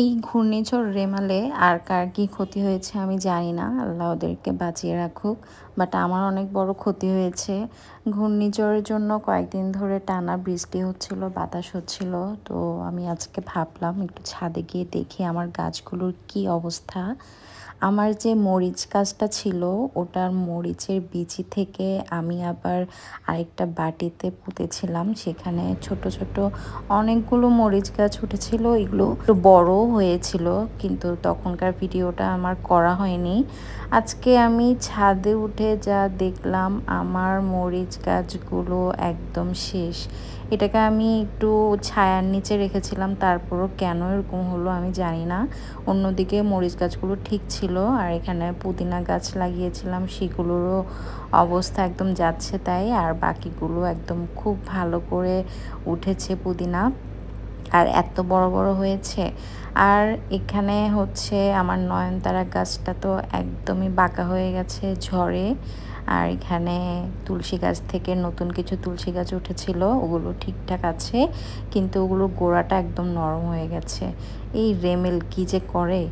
এই ঘূর্ণিঝড় রেমালে আর কার কী ক্ষতি হয়েছে আমি জানি না আল্লাহ ওদেরকে বাঁচিয়ে রাখুক বাট আমার অনেক বড় ক্ষতি হয়েছে ঘূর্ণিঝড়ের জন্য কয়েকদিন ধরে টানা বৃষ্টি হচ্ছিল বাতাস হচ্ছিল তো আমি আজকে ভাবলাম একটু ছাদে গিয়ে দেখি আমার গাছগুলোর কি অবস্থা আমার যে মরিচ গাছটা ছিল ওটার মরিচের বিচি থেকে আমি আবার আরেকটা বাটিতে পুঁতেছিলাম সেখানে ছোট ছোট অনেকগুলো মরিচ গাছ উঠেছিল এগুলো একটু বড় হয়েছিল কিন্তু তখনকার ভিডিওটা আমার করা হয়নি আজকে আমি ছাদে উঠে যা দেখলাম আমার মরিচ গাছগুলো একদম শেষ এটাকে আমি একটু ছায়ার নিচে রেখেছিলাম তারপরও কেন এরকম হলো আমি জানি না অন্যদিকে মরিচ গাছগুলো ঠিক ছিল ছিল আর এখানে পুদিনা গাছ লাগিয়েছিলাম সেগুলোরও অবস্থা একদম যাচ্ছে তাই আর বাকিগুলো একদম খুব ভালো করে উঠেছে পুদিনা আর এত বড় বড় হয়েছে আর এখানে হচ্ছে আমার নয়নতারা গাছটা তো একদমই বাঁকা হয়ে গেছে ঝড়ে আর এখানে তুলসী গাছ থেকে নতুন কিছু তুলসী গাছ উঠেছিল ওগুলো ঠিকঠাক আছে কিন্তু ওগুলো গোড়াটা একদম নরম হয়ে গেছে এই রেমেল কী যে করে